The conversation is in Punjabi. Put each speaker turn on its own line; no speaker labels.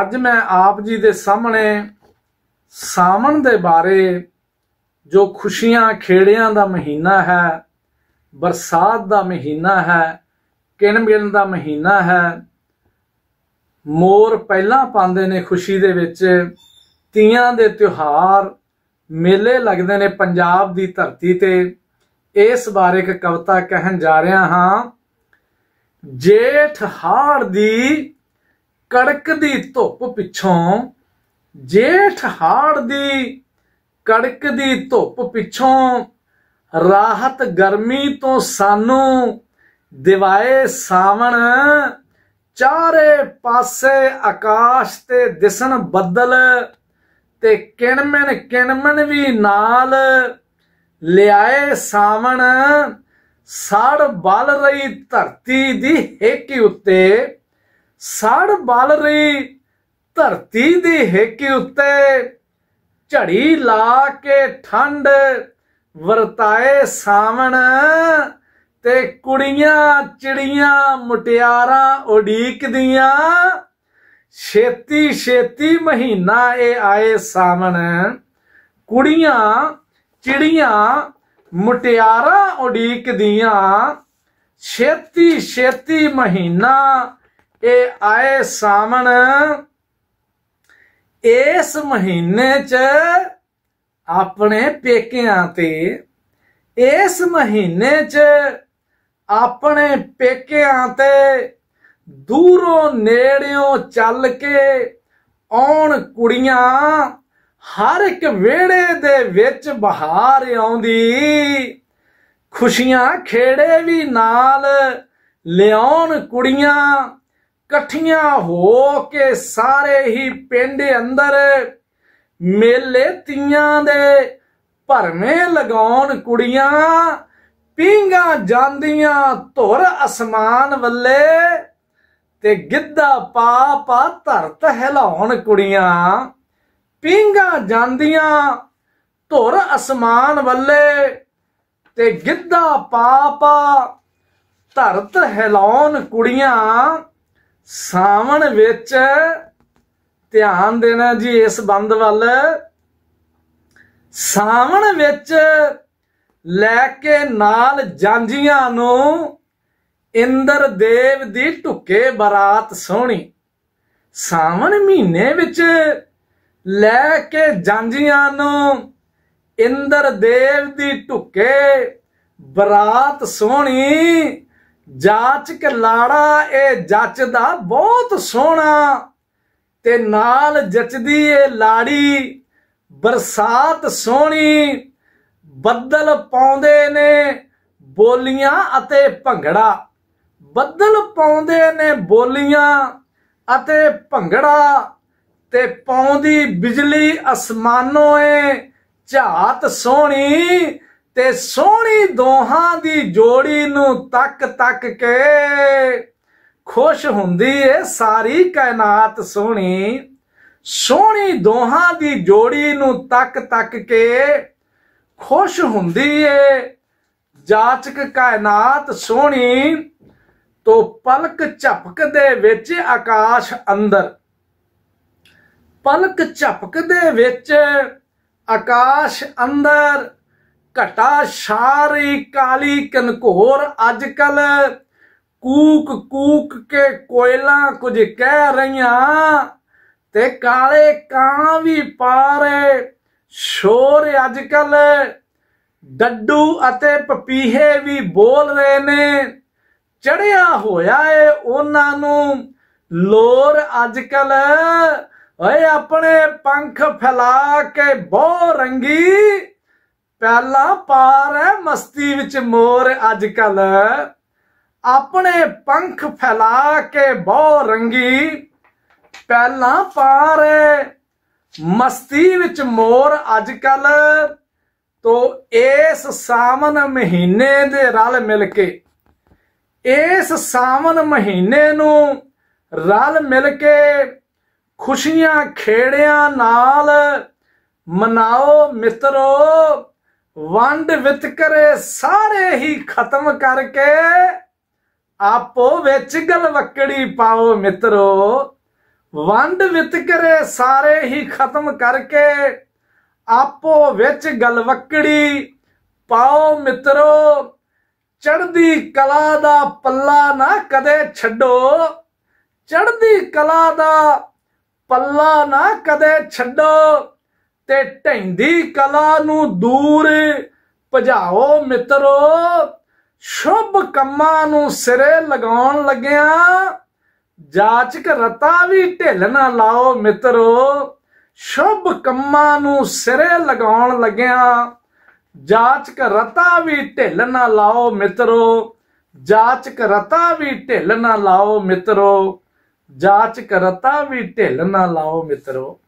ਅੱਜ ਮੈਂ ਆਪ ਜੀ ਦੇ ਸਾਹਮਣੇ ਸਾਵਣ ਦੇ ਬਾਰੇ ਜੋ ਖੁਸ਼ੀਆਂ ਖੇੜਿਆਂ ਦਾ ਮਹੀਨਾ ਹੈ ਬਰਸਾਤ ਦਾ ਮਹੀਨਾ ਹੈ ਕਿਣ ਮਿਲਣ ਦਾ ਮਹੀਨਾ ਹੈ ਮੋਰ ਪਹਿਲਾਂ ਪਾਉਂਦੇ ਨੇ ਖੁਸ਼ੀ ਦੇ ਵਿੱਚ ਤੀਆਂ ਦੇ ਤਿਉਹਾਰ ਮੇਲੇ ਲੱਗਦੇ ਨੇ ਪੰਜਾਬ ਦੀ ਧਰਤੀ ਤੇ ਇਸ ਬਾਰੇ ਇੱਕ ਕਵਿਤਾ ਕਹਿਣ ਜਾ ਰਿਹਾ ਹਾਂ ਜੇਠ ਹਾਰ ਦੀ ਕੜਕਦੀ ਧੁੱਪ ਪਿੱਛੋਂ ਜੇਠ ਹਾੜ ਦੀ ਕੜਕਦੀ ਧੁੱਪ ਪਿੱਛੋਂ ਰਾਹਤ ਗਰਮੀ ਤੋਂ ਸਾਨੂੰ ਦਿਵਾਏ ਸਾਵਣ ਚਾਰੇ ਪਾਸੇ ਆਕਾਸ਼ ਤੇ ਦਿਸਣ ਬੱਦਲ ਤੇ ਕਿਣਮਣ ਕਿਣਮਣ ਵੀ ਨਾਲ ਲਿਆਏ ਸਾਵਣ ਸੜ ਬਲ ਰਹੀ ਧਰਤੀ ਦੀ ਹੇਕੀ ਉੱਤੇ ਸੜ ਬਲ ਰਹੀ ਧਰਤੀ ਦੀ ਹਿੱਕ ਉੱਤੇ ਝੜੀ ਲਾ ਕੇ ਠੰਡ ਵਰਤਾਏ ਸਾਵਣ ਤੇ ਕੁੜੀਆਂ ਚਿੜੀਆਂ ਮੁਟਿਆਰਾਂ ਉਡੀਕਦੀਆਂ ਛੇਤੀ ਛੇਤੀ ਮਹੀਨਾ ਇਹ ਆਏ ਸਾਵਣ ਕੁੜੀਆਂ ਚਿੜੀਆਂ ਮੁਟਿਆਰਾਂ ਉਡੀਕਦੀਆਂ ਛੇਤੀ ਛੇਤੀ ਮਹੀਨਾ ਇਹ ਆਏ ਸਾਵਣ ਇਸ ਮਹੀਨੇ 'ਚ ਆਪਣੇ ਪੇਕਿਆਂ ਤੇ ਇਸ ਮਹੀਨੇ 'ਚ ਆਪਣੇ ਪੇਕਿਆਂ ਤੇ ਦੂਰੋਂ ਨੇੜਿਓਂ ਚੱਲ ਕੇ ਆਉਣ ਕੁੜੀਆਂ ਹਰ ਇੱਕ ਵਿਹੜੇ ਦੇ ਵਿੱਚ ਬਹਾਰ ਆਉਂਦੀ ਖੁਸ਼ੀਆਂ ਖੇੜੇ ਵੀ ਨਾਲ ਲਿਆਉਣ ਕੁੜੀਆਂ ਇਕੱਠੀਆਂ ਹੋ ਕੇ ਸਾਰੇ ਹੀ ਪਿੰਡ ਅੰਦਰ ਮੇਲੇ ਤੀਆਂ ਦੇ ਭਰਵੇਂ ਲਗਾਉਣ ਕੁੜੀਆਂ ਪੀਂਗਾ ਜਾਂਦੀਆਂ ਧੁਰ ਅਸਮਾਨ ਵੱਲੇ ਤੇ ਗਿੱਧਾ ਪਾ ਪਾ ਧਰਤ ਹਿਲਾਉਣ ਕੁੜੀਆਂ ਪੀਂਗਾ ਜਾਂਦੀਆਂ ਧੁਰ ਅਸਮਾਨ ਵੱਲੇ ਤੇ ਗਿੱਧਾ ਪਾ ਪਾ ਧਰਤ ਹਿਲਾਉਣ ਕੁੜੀਆਂ ਸਾਵਣ ਵਿੱਚ ਧਿਆਨ ਦੇਣਾ ਜੀ ਇਸ ਬੰਦ ਵੱਲ ਸਾਵਣ ਵਿੱਚ ਲੈ ਕੇ ਨਾਲ ਜਾਂਜੀਆਂ ਨੂੰ ਇੰਦਰ ਦੇਵ ਦੀ ਟੁੱਕੇ ਬਰਾਤ ਸੋਹਣੀ ਸਾਵਣ ਮਹੀਨੇ ਵਿੱਚ ਲੈ ਕੇ ਜਾਂਜੀਆਂ ਨੂੰ ਇੰਦਰ ਦੇਵ ਦੀ ਟੁੱਕੇ ਬਰਾਤ ਸੋਹਣੀ ਜਾਚ ਕੇ ਲਾੜਾ ਇਹ ਜੱਚਦਾ ਬਹੁਤ ਸੋਹਣਾ ਤੇ ਨਾਲ ਜੱਚਦੀ ਇਹ ਲਾੜੀ ਬਰਸਾਤ ਸੋਹਣੀ ਬੱਦਲ ਪਾਉਂਦੇ ਨੇ ਬੋਲੀਆਂ ਅਤੇ ਭੰਗੜਾ ਬੱਦਲ ਪਾਉਂਦੇ ਨੇ ਬੋਲੀਆਂ ਅਤੇ ਭੰਗੜਾ ਤੇ ਪਾਉਂਦੀ ਬਿਜਲੀ ਅਸਮਾਨੋਂ ਏ ਝਾਤ ਸੋਹਣੀ ਤੇ ਸੋਹਣੀ ਦੋਹਾਂ ਦੀ ਜੋੜੀ ਨੂੰ ਤੱਕ ਤੱਕ ਕੇ ਖੁਸ਼ ਹੁੰਦੀ ਏ ਸਾਰੀ ਕਾਇਨਾਤ ਸੋਹਣੀ ਸੋਹਣੀ ਦੋਹਾਂ ਦੀ ਜੋੜੀ ਨੂੰ ਤੱਕ ਤੱਕ ਕੇ ਖੁਸ਼ ਹੁੰਦੀ ਏ ਜਾਚਕ ਕਾਇਨਾਤ ਸੋਹਣੀ ਤੋਂ ਪਲਕ ਝਪਕ ਦੇ ਵਿੱਚ ਆਕਾਸ਼ ਅੰਦਰ ਪਲਕ ਝਪਕ ਦੇ ਵਿੱਚ ਆਕਾਸ਼ ਅੰਦਰ ਘਟਾ ਸਾਰੀ ਕਾਲੀ ਕਨਕੋਰ ਅੱਜ ਕੱਲ ਕੂਕ ਕੂਕ ਕੇ ਕੋਇਲਾ ਕੁਝ ਕਹਿ ਰਹੀਆਂ ਤੇ ਕਾਲੇ ਕਾਂ ਵੀ ਪਾਰੇ ਸ਼ੋਰ ਅੱਜ ਕੱਲ ਡੱਡੂ ਅਤੇ ਪਪੀਹੇ ਵੀ ਬੋਲ ਰਹੇ ਨੇ ਚੜਿਆ ਹੋਇਆ ਏ ਉਹਨਾਂ ਨੂੰ ਲੋਰ ਅੱਜ ਕੱਲ ਓਏ ਆਪਣੇ ਪੰਖ ਫੈਲਾ ਕੇ ਬਹੁ ਰੰਗੀ ਪਹਿਲਾ ਪਾਰ ਹੈ ਮਸਤੀ ਵਿੱਚ ਮੋਰ ਅੱਜ ਕੱਲ ਆਪਣੇ ਪੰਖ ਫੈਲਾ ਕੇ ਬਹੁ ਰੰਗੀ ਪਹਿਲਾ ਪਾਰ ਹੈ ਮਸਤੀ ਵਿੱਚ ਮੋਰ ਅੱਜ ਕੱਲ ਤੋ ਇਸ ਸਾਵਨ ਮਹੀਨੇ ਦੇ ਰਲ ਮਿਲ ਕੇ ਇਸ ਸਾਵਨ ਮਹੀਨੇ ਨੂੰ ਰਲ ਮਿਲ ਕੇ ਖੁਸ਼ੀਆਂ ਖੇੜਿਆਂ ਨਾਲ ਮਨਾਓ ਮਿੱਤਰੋ ਵੰਡ ਵਿਤਕਰੇ ਸਾਰੇ ਹੀ ਖਤਮ ਕਰਕੇ ਆਪੋ ਵਿੱਚ ਵਕੜੀ ਪਾਓ ਮਿੱਤਰੋ ਵੰਡ ਵਿਤਕਰੇ ਸਾਰੇ ਹੀ ਖਤਮ ਕਰਕੇ ਆਪੋ ਵਿੱਚ ਵਕੜੀ ਪਾਓ ਮਿੱਤਰੋ ਚੜਦੀ ਕਲਾ ਦਾ ਪੱਲਾ ਨਾ ਕਦੇ ਛੱਡੋ ਚੜਦੀ ਕਲਾ ਦਾ ਪੱਲਾ ਨਾ ਕਦੇ ਛੱਡੋ ਤੇ ਢੈਂਦੀ ਕਲਾ ਨੂੰ ਦੂਰ ਭਜਾਓ ਮਿੱਤਰੋ ਸ਼ੁਭ ਕੰਮਾਂ ਨੂੰ ਸਿਰੇ ਲਗਾਉਣ ਲੱਗਿਆ ਜਾਚਕ ਰਤਾ ਵੀ ਢਿੱਲ ਨਾ ਲਾਓ ਮਿੱਤਰੋ ਸ਼ੁਭ ਕੰਮਾਂ ਨੂੰ ਸਿਰੇ ਲਗਾਉਣ ਲੱਗਿਆ ਜਾਚਕ ਰਤਾ ਵੀ ਢਿੱਲ ਨਾ ਲਾਓ ਮਿੱਤਰੋ ਜਾਚਕ ਰਤਾ ਵੀ ਢਿੱਲ ਨਾ ਲਾਓ ਮਿੱਤਰੋ ਜਾਚਕ ਰਤਾ ਵੀ ਢਿੱਲ ਨਾ ਲਾਓ ਮਿੱਤਰੋ